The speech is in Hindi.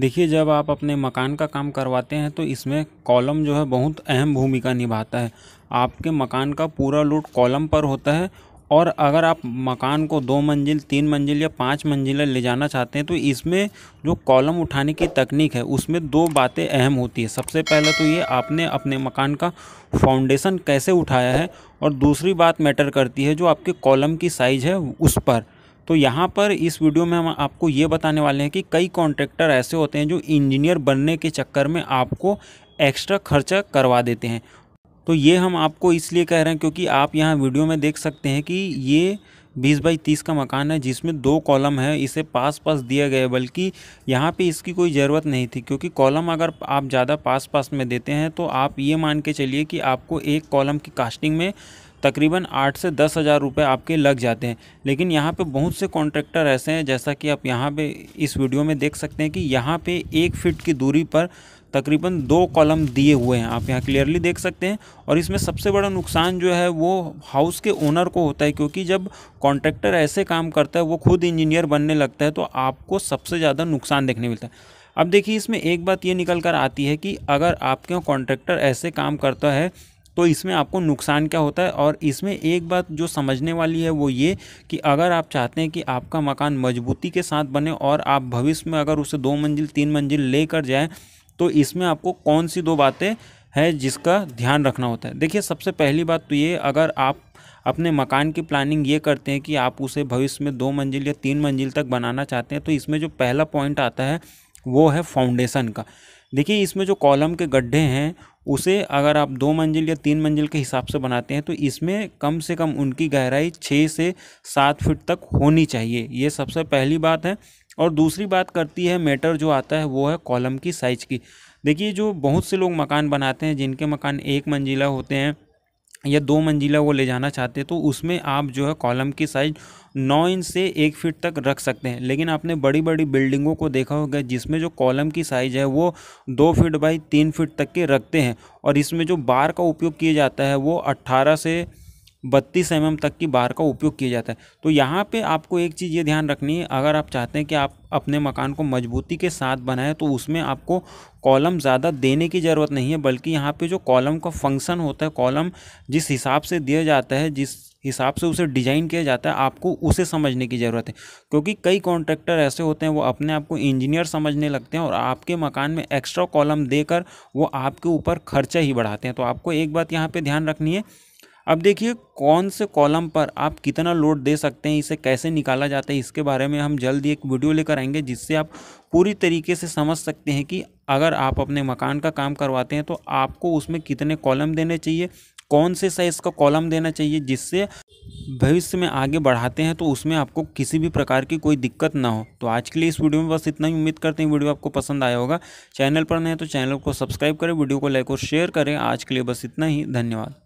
देखिए जब आप अपने मकान का काम करवाते हैं तो इसमें कॉलम जो है बहुत अहम भूमिका निभाता है आपके मकान का पूरा लोड कॉलम पर होता है और अगर आप मकान को दो मंजिल तीन मंजिल या पाँच मंजिल ले जाना चाहते हैं तो इसमें जो कॉलम उठाने की तकनीक है उसमें दो बातें अहम होती है सबसे पहले तो ये आपने अपने मकान का फाउंडेशन कैसे उठाया है और दूसरी बात मैटर करती है जो आपके कॉलम की साइज़ है उस पर तो यहाँ पर इस वीडियो में हम आपको ये बताने वाले हैं कि कई कॉन्ट्रैक्टर ऐसे होते हैं जो इंजीनियर बनने के चक्कर में आपको एक्स्ट्रा खर्चा करवा देते हैं तो ये हम आपको इसलिए कह रहे हैं क्योंकि आप यहाँ वीडियो में देख सकते हैं कि ये बीस बाई तीस का मकान है जिसमें दो कॉलम है इसे पास पास दिया गया बल्कि यहाँ पे इसकी कोई ज़रूरत नहीं थी क्योंकि कॉलम अगर आप ज़्यादा पास पास में देते हैं तो आप ये मान के चलिए कि आपको एक कॉलम की कास्टिंग में तकरीबन आठ से दस हज़ार रुपये आपके लग जाते हैं लेकिन यहाँ पे बहुत से कॉन्ट्रैक्टर ऐसे हैं जैसा कि आप यहाँ पे इस वीडियो में देख सकते हैं कि यहाँ पे एक फिट की दूरी पर तकरीबन दो कॉलम दिए हुए हैं आप यहाँ क्लियरली देख सकते हैं और इसमें सबसे बड़ा नुकसान जो है वो हाउस के ओनर को होता है क्योंकि जब कॉन्ट्रैक्टर ऐसे काम करता है वो खुद इंजीनियर बनने लगता है तो आपको सबसे ज़्यादा नुकसान देखने मिलता है अब देखिए इसमें एक बात ये निकल कर आती है कि अगर आपके कॉन्ट्रैक्टर ऐसे काम करता है तो इसमें आपको नुकसान क्या होता है और इसमें एक बात जो समझने वाली है वो ये कि अगर आप चाहते हैं कि आपका मकान मजबूती के साथ बने और आप भविष्य में अगर उसे दो मंजिल तीन मंजिल लेकर जाए तो इसमें आपको कौन सी दो बातें हैं जिसका ध्यान रखना होता है देखिए सबसे पहली बात तो ये अगर आप अपने मकान की प्लानिंग ये करते हैं कि आप उसे भविष्य में दो मंजिल या तीन मंजिल तक बनाना चाहते हैं तो इसमें जो पहला पॉइंट आता है वो है फाउंडेशन का देखिए इसमें जो कॉलम के गड्ढे हैं उसे अगर आप दो मंजिल या तीन मंजिल के हिसाब से बनाते हैं तो इसमें कम से कम उनकी गहराई छः से सात फिट तक होनी चाहिए ये सबसे पहली बात है और दूसरी बात करती है मैटर जो आता है वो है कॉलम की साइज की देखिए जो बहुत से लोग मकान बनाते हैं जिनके मकान एक मंजिला होते हैं या दो मंजिला वो ले जाना चाहते हैं तो उसमें आप जो है कॉलम की साइज नौ इंच से एक फीट तक रख सकते हैं लेकिन आपने बड़ी बड़ी बिल्डिंगों को देखा होगा जिसमें जो कॉलम की साइज़ है वो दो फीट बाई तीन फीट तक के रखते हैं और इसमें जो बार का उपयोग किया जाता है वो अट्ठारह से बत्तीस एम तक की बार का उपयोग किया जाता है तो यहाँ पे आपको एक चीज़ ये ध्यान रखनी है अगर आप चाहते हैं कि आप अपने मकान को मजबूती के साथ बनाएं तो उसमें आपको कॉलम ज़्यादा देने की ज़रूरत नहीं है बल्कि यहाँ पे जो कॉलम का फंक्शन होता है कॉलम जिस हिसाब से दिया जाता है जिस हिसाब से उसे डिजाइन किया जाता है आपको उसे समझने की ज़रूरत है क्योंकि कई कॉन्ट्रैक्टर ऐसे होते हैं वो अपने आप को इंजीनियर समझने लगते हैं और आपके मकान में एक्स्ट्रा कॉलम देकर वो आपके ऊपर खर्चा ही बढ़ाते हैं तो आपको एक बात यहाँ पर ध्यान रखनी है अब देखिए कौन से कॉलम पर आप कितना लोड दे सकते हैं इसे कैसे निकाला जाता है इसके बारे में हम जल्द ही एक वीडियो लेकर आएंगे जिससे आप पूरी तरीके से समझ सकते हैं कि अगर आप अपने मकान का काम करवाते हैं तो आपको उसमें कितने कॉलम देने चाहिए कौन से साइज़ का कॉलम देना चाहिए जिससे भविष्य में आगे बढ़ाते हैं तो उसमें आपको किसी भी प्रकार की कोई दिक्कत ना हो तो आज के लिए इस वीडियो में बस इतना ही उम्मीद करते हैं वीडियो आपको पसंद आया होगा चैनल पर नहीं तो चैनल को सब्सक्राइब करें वीडियो को लाइक और शेयर करें आज के लिए बस इतना ही धन्यवाद